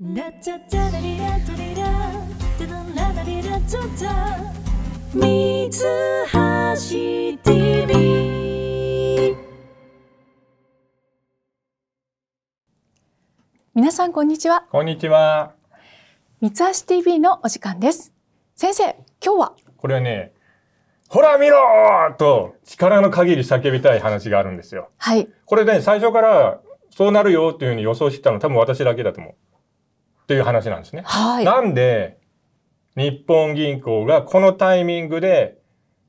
ラチャチャラリラさんこんにちはこんにちは三橋 TV のお時間です先生今日はこれはねほら見ろと力の限り叫びたい話があるんですよはいこれね最初からそうなるよっていうふうに予想してたの多分私だけだと思うという話なんですね。はい、なんで日本銀行がこのタイミングで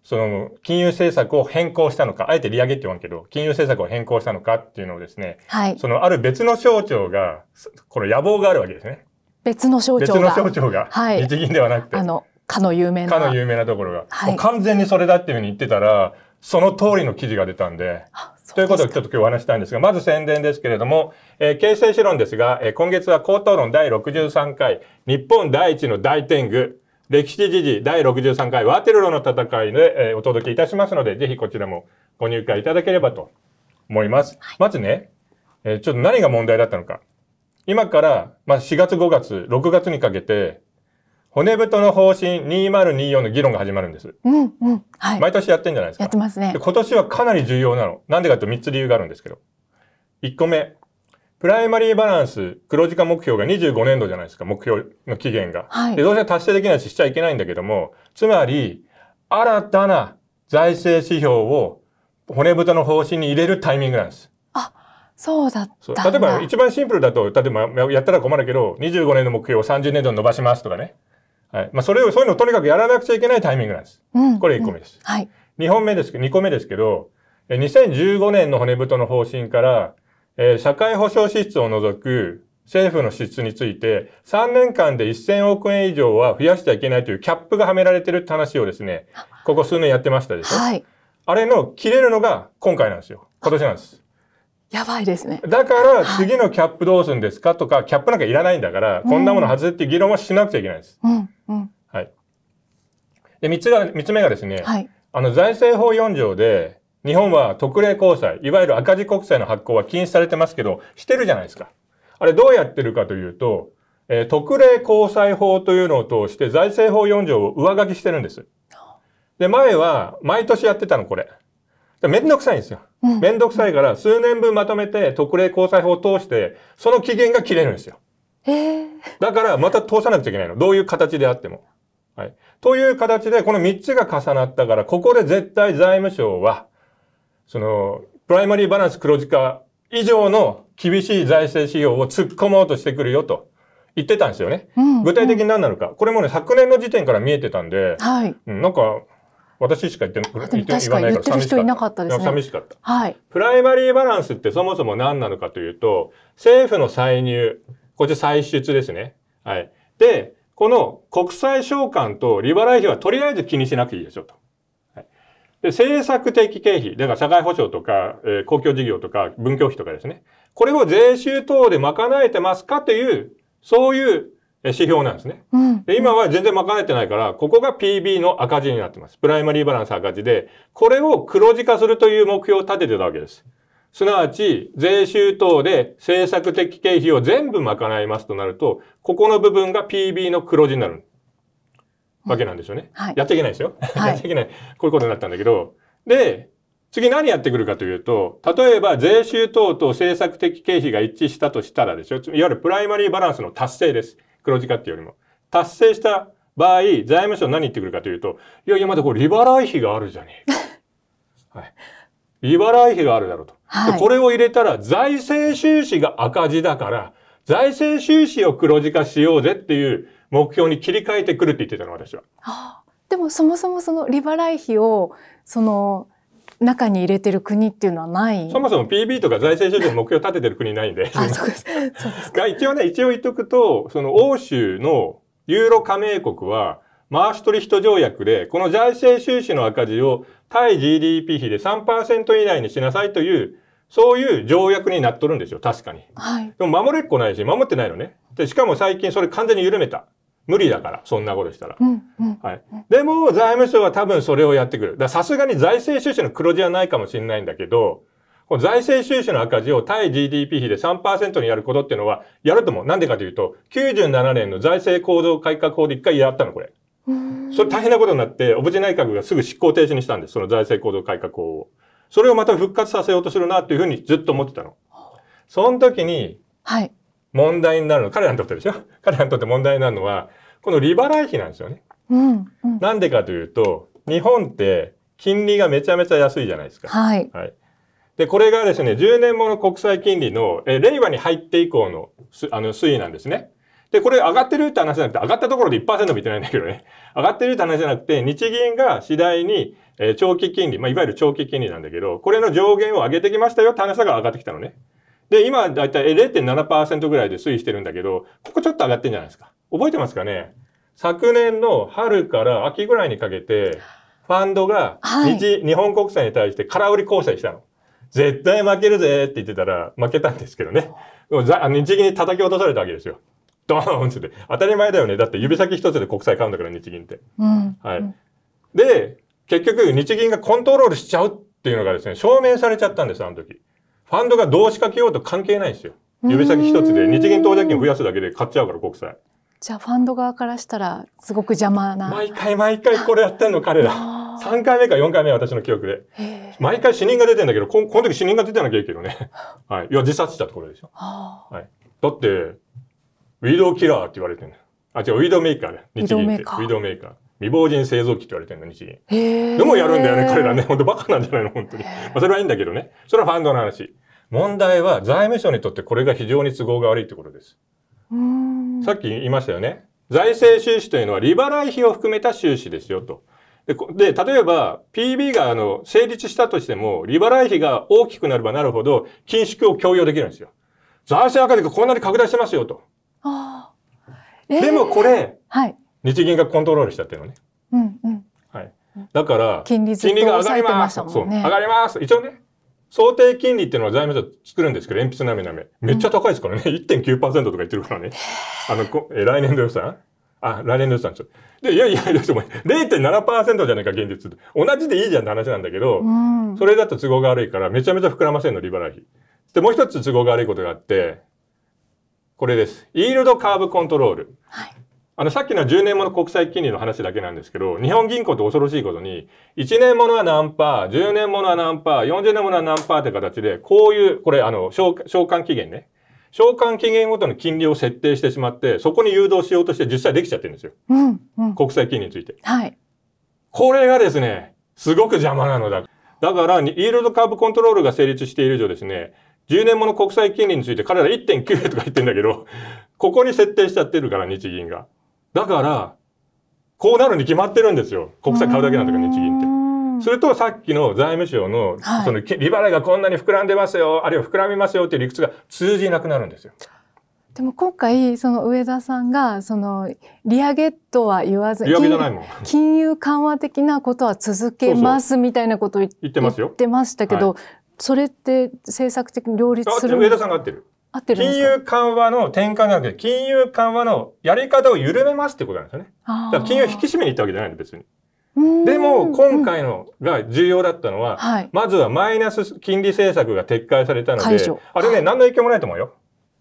その金融政策を変更したのか、あえて利上げって言わんけど、金融政策を変更したのかっていうのをですね、はい、そのある別の省庁が、この野望があるわけですね。別の省庁が。別の省庁が。はい、日銀ではなくて。あの、かの有名な。かの有名なところが。はい、完全にそれだっていうふうに言ってたら、その通りの記事が出たんで。ということをちょっと今日お話したいんですが、まず宣伝ですけれども、えー、形成史論ですが、えー、今月は高等論第63回、日本第一の大天狗、歴史時事第63回ワーテルロの戦いで、えー、お届けいたしますので、ぜひこちらもご入会いただければと思います。はい、まずね、えー、ちょっと何が問題だったのか。今から、まあ、4月、5月、6月にかけて、骨太の方針2024の議論が始まるんです。うんうん。はい。毎年やってんじゃないですか。やってますね。今年はかなり重要なの。なんでかというと3つ理由があるんですけど。1個目。プライマリーバランス、黒字化目標が25年度じゃないですか、目標の期限が。はい。で、どうせ達成できないししちゃいけないんだけども、つまり、新たな財政指標を骨太の方針に入れるタイミングなんです。あ、そうだった例えば、一番シンプルだと、例えば、やったら困るけど、25年の目標を30年度に伸ばしますとかね。はい。まあ、それを、そういうのをとにかくやらなくちゃいけないタイミングなんです。うん、これ1個目です。うん、はい。2本目ですけど、2個目ですけど、2015年の骨太の方針から、えー、社会保障支出を除く政府の支出について、3年間で1000億円以上は増やしてはいけないというキャップがはめられてるって話をですね、ここ数年やってましたでしょ。はい。あれの切れるのが今回なんですよ。今年なんです。やばいですね。だから、次のキャップどうするんですかとか、キャップなんかいらないんだから、こんなもの外せって議論はしなくちゃいけないです。うんうん、はい。で、三つが、三つ目がですね、はい、あの、財政法4条で、日本は特例公債、いわゆる赤字国債の発行は禁止されてますけど、してるじゃないですか。あれどうやってるかというと、えー、特例公債法というのを通して財政法4条を上書きしてるんです。で、前は、毎年やってたの、これ。めんどくさいんですよ。うん、めんどくさいから、数年分まとめて特例交際法を通して、その期限が切れるんですよ。えー、だから、また通さなくちゃいけないの。どういう形であっても。はい。という形で、この3つが重なったから、ここで絶対財務省は、その、プライマリーバランス黒字化以上の厳しい財政仕様を突っ込もうとしてくるよと言ってたんですよね。うん具体的に何なのか。これもね、昨年の時点から見えてたんで、はい、なんか、私しか言って言って言わないから寂しかった。ね、寂しかった。はい。プライマリーバランスってそもそも何なのかというと、政府の歳入、こっち歳出ですね。はい。で、この国債償還と利払い費はとりあえず気にしなくていいでしょと。はい、で、政策的経費、だから社会保障とか、えー、公共事業とか、文教費とかですね。これを税収等で賄えてますかという、そういう指標なんですね、うん、で今は全然賄えてないからここが PB の赤字になってますプライマリーバランス赤字でこれを黒字化するという目標を立ててたわけですすなわち税収等で政策的経費を全部賄いますとなるとここの部分が PB の黒字になるわけなんですよね、はい、やっちゃいけないですよ、はい、やっちゃいけないこういうことになったんだけどで次何やってくるかというと、例えば税収等と政策的経費が一致したとしたらですよ。いわゆるプライマリーバランスの達成です。黒字化っていうよりも。達成した場合、財務省何言ってくるかというと、いやいや、まだこれ利払い費があるじゃねえか。はい。利払い費があるだろうと。はい、これを入れたら財政収支が赤字だから、財政収支を黒字化しようぜっていう目標に切り替えてくるって言ってたの、私は。はあ、でもそもそもその利払い費を、その、中に入れてる国っていうのはないそもそも PB とか財政諸支の目標を立ててる国ないんで。あ、そうです。そうです一応ね、一応言っとくと、その欧州のユーロ加盟国は、マーストリヒト条約で、この財政収支の赤字を対 GDP 比で3%以内にしなさいという、そういう条約になっとるんですよ、確かに。はい。でも守れっこないし、守ってないのね。で、しかも最近それ完全に緩めた。無理だから、そんなことしたら。うんうん、はい。でも、財務省は多分それをやってくる。ださすがに財政収支の黒字はないかもしれないんだけど、財政収支の赤字を対 GDP 比で3%にやることっていうのは、やるとも、なんでかというと、97年の財政構造改革法で一回やったの、これ。それ大変なことになって、オジェ内閣がすぐ執行停止にしたんです、その財政構造改革法を。それをまた復活させようとするなっていうふうにずっと思ってたの。その時に、はい。問題になるの、彼らにとってでしょ彼らにとって問題になるのは、この利払い費なんですよね。うんうん、なんでかというと日本って金利がめちゃめちゃ安いじゃないですか。はい、はい、でこれがですね10年もの国債金利のえ令和に入って以降のあの推移なんですね。で、これ上がってるって話じゃなくて、上がったところで1%見てないんだけどね。上がってるって話じゃなくて、日銀が次第に、えー、長期金利、まあ、いわゆる長期金利なんだけど、これの上限を上げてきましたよって話が上がってきたのね。で、今、だいたい0.7%ぐらいで推移してるんだけど、ここちょっと上がってんじゃないですか。覚えてますかね昨年の春から秋ぐらいにかけて、ファンドが日,、日本国債に対して空売り交際したの。絶対負けるぜって言ってたら負けたんですけどね。日銀に叩き落とされたわけですよ。ドーンって。当たり前だよね。だって指先一つで国債買うんだから日銀って。うん、はい。で、結局日銀がコントロールしちゃうっていうのがですね、証明されちゃったんです、あの時。ファンドがどう仕掛けようと関係ないんですよ。指先一つで日銀当座金増やすだけで買っちゃうから国債。じゃあファンド側からしたらすごく邪魔な。毎回毎回これやってんの彼ら。3回目か4回目私の記憶で。毎回死人が出てんだけど、ここの時死人が出てなきゃいいけどね。はい。いや、自殺したところでしょ。はい。だって、ウィドウキラーって言われてるあ、違う、ウィドウメーカーね。日銀って。ウィドウメーカー。未亡人製造機って言われてるの、日銀。でもやるんだよね、彼らね。本当バカなんじゃないの、本当に。まあ、それはいいんだけどね。それはファンドの話。問題は、財務省にとってこれが非常に都合が悪いってことです。さっき言いましたよね。財政収支というのは利払い費を含めた収支ですよと。で、例えば PB があの成立したとしても、利払い費が大きくなればなるほど、緊縮を強要できるんですよ。財政赤字がこんなに拡大してますよと。あえー、でもこれ、はい、日銀がコントロールしたっていうのね。うんうん。はい。だから、金利金利が上がります。そう。上がります。一応ね、想定金利っていうのは財務省作るんですけど、鉛筆なめなめ。めっちゃ高いですからね。うん、1.9%とか言ってるからね。あの、え、来年度予算あ、来年度予算ちょで、いやいやいや、0.7%じゃないか、現実。同じでいいじゃんって話なんだけど、うん、それだと都合が悪いから、めちゃめちゃ膨らませんの、利払い費。で、もう一つ都合が悪いことがあって、これです。イールドカーブコントロール。はいあの、さっきの10年もの国債金利の話だけなんですけど、日本銀行って恐ろしいことに、1年ものは何パー、10年ものは何パー、40年ものは何パーって形で、こういう、これ、あの、償還期限ね。償還期限ごとの金利を設定してしまって、そこに誘導しようとして実際できちゃってるんですよ。うんうん、国債金利について。はい。これがですね、すごく邪魔なのだ。だから、イールドカーブコントロールが成立している以上ですね、10年もの国債金利について彼ら1.9とか言ってんだけど、ここに設定しちゃってるから、日銀が。だから、こうなるに決まってるんですよ。国債買うだけなんだけど、日銀って。それとさっきの財務省の、その利払いがこんなに膨らんでますよ、あるいは膨らみますよっていう理屈が通じなくなるんですよ。でも今回その上田さんがその利上げとは言わず利上げじゃないもん金融緩和的なことは続けますみたいなことを言ってましたけど、それって政策的に両立する上田さんが合ってる金融緩和の転換じなく金融緩和のやり方を緩めますってことなんですよね。だから金融引き締めに行ったわけじゃないの、別に。でも、今回のが重要だったのは、まずはマイナス金利政策が撤回されたので、あれね、何の影響もないと思うよ。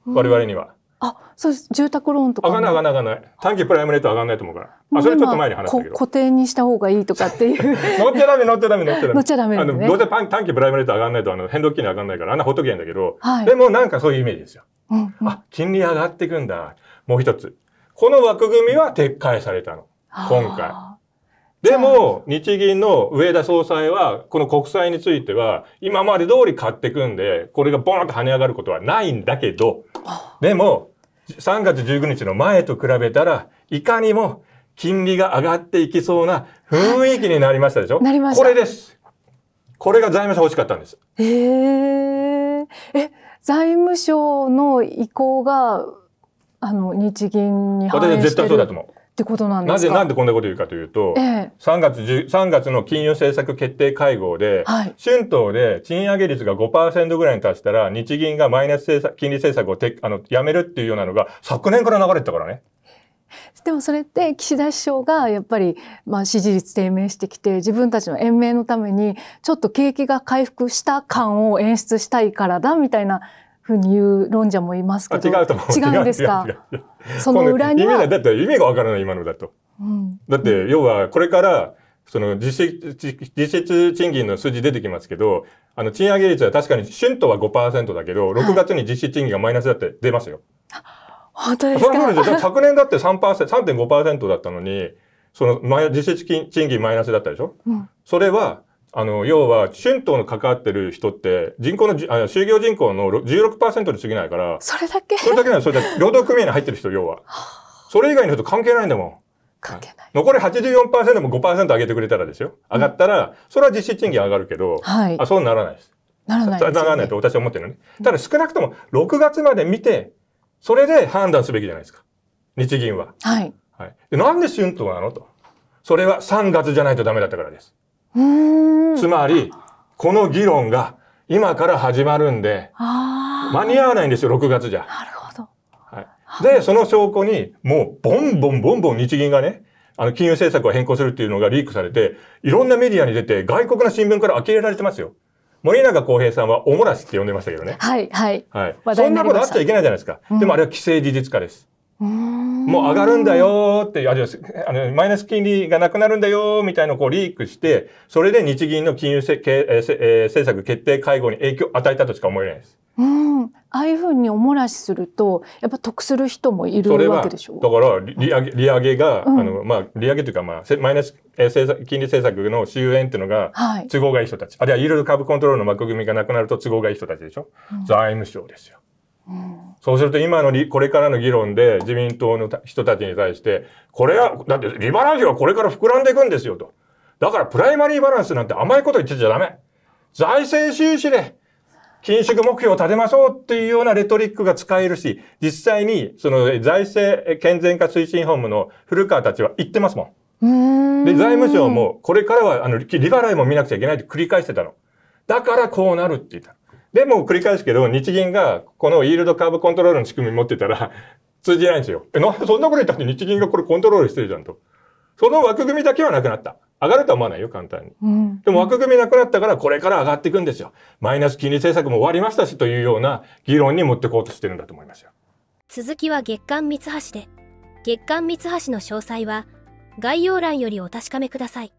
我々には。あ、そうです。住宅ローンとか。上がない上がらない。短期プライムレート上がらないと思うから。あ、それちょっと前に話したけど。固定にした方がいいとかっていう。乗っちゃダメ乗っちゃダメ乗っちゃダメ。乗っちゃダメ、ね、あの、どうせ短期プライムレート上がらないとあの変動金利上がらないからあんなほっとけんだけど、はい、でもなんかそういうイメージですよ。うんうん、あ、金利上がっていくんだ。もう一つ。この枠組みは撤回されたの。今回。でも、日銀の上田総裁は、この国債については、今まで通り買っていくんで、これがボーンと跳ね上がることはないんだけど、でも、3月19日の前と比べたら、いかにも金利が上がっていきそうな雰囲気になりましたでしょ、はい、なりました。これです。これが財務省欲しかったんです。へえ。え、財務省の意向が、あの、日銀に反映してる。私は絶対そうだと思う。ってことなんですかなぜなんでこんなこと言うかというと、えー、3, 月3月の金融政策決定会合で、はい、春闘で賃上げ率が5%ぐらいに達したら日銀がマイナス政策金利政策をてあのやめるっていうようなのが昨年から流れてたからね。でもそれって岸田首相がやっぱりまあ支持率低迷してきて自分たちの延命のためにちょっと景気が回復した感を演出したいからだみたいなふうに言う論者もいますけど違うと思う違うんですかその裏には意味だって意味がわからない今のだと、うん、だって要はこれからその実質、実質賃金の数字出てきますけど、あの、賃上げ率は確かに、春闘は5%だけど、6月に実質賃金がマイナスだって出ますよ。はい、本当ですか昨年だって3%、3.5%だったのに、その、実質賃金マイナスだったでしょ、うん、それは、あの、要は、春闘の関わってる人って、人口の、あ就業人口の16%に過ぎないから、それだけそれだけなの、それだけ、労働組合に入ってる人、要は。それ以外の人関係ないんだもん。関係ない。残り84%も5%上げてくれたらですよ。上がったら、それは実質賃金上がるけど、はい、あ、そうならないです。ならない、ね、ならないと私は思ってるのね。ただ少なくとも6月まで見て、それで判断すべきじゃないですか。日銀は。はい。はい、でなんで春闘なのと。それは3月じゃないとダメだったからです。つまり、この議論が今から始まるんで、間に合わないんですよ、6月じゃ。なるほど。はい、で、その証拠に、もう、ボンボンボンボン日銀がね、あの、金融政策を変更するっていうのがリークされて、いろんなメディアに出て、外国の新聞から呆れられてますよ。森永康平さんはおもらしって呼んでましたけどね。はい、はい。はい。そんなことあっちゃいけないじゃないですか。うん、でもあれは既成事実化です。もう上がるんだよって、あの、マイナス金利がなくなるんだよみたいなのをこうリークして、それで日銀の金融せけ、えーえー、政策決定会合に影響を与えたとしか思えないです。うん。ああいうふうにおもらしすると、やっぱ得する人もいるわけでしょだから利上げ、利上げが、うん、あの、まあ、利上げというか、まあ、マイナス、えー、政策金利政策の終焉っていうのが、都合がいい人たち。あるいはいろいろ株コントロールの枠組みがなくなると都合がいい人たちでしょ、うん、財務省ですよ。うんそうすると今のこれからの議論で自民党の人たちに対して、これは、だってリバランスこれから膨らんでいくんですよと。だからプライマリーバランスなんて甘いこと言ってちゃダメ。財政収支で、緊縮目標を立てましょうっていうようなレトリックが使えるし、実際にその財政健全化推進本部の古川たちは言ってますもん。んで、財務省もこれからはあの利払いも見なくちゃいけないって繰り返してたの。だからこうなるって言った。でも繰り返すけど、日銀がこのイールドカーブコントロールの仕組み持ってたら 通じないんですよ。え、なんでそんなこと言ったって日銀がこれコントロールしてるじゃんと。その枠組みだけはなくなった。上がるとは思わないよ、簡単に。うん、でも枠組みなくなったから、これから上がっていくんですよ。マイナス金利政策も終わりましたし、というような議論に持ってこうとしてるんだと思いますよ。続きは月刊三橋で。月刊三橋の詳細は、概要欄よりお確かめください。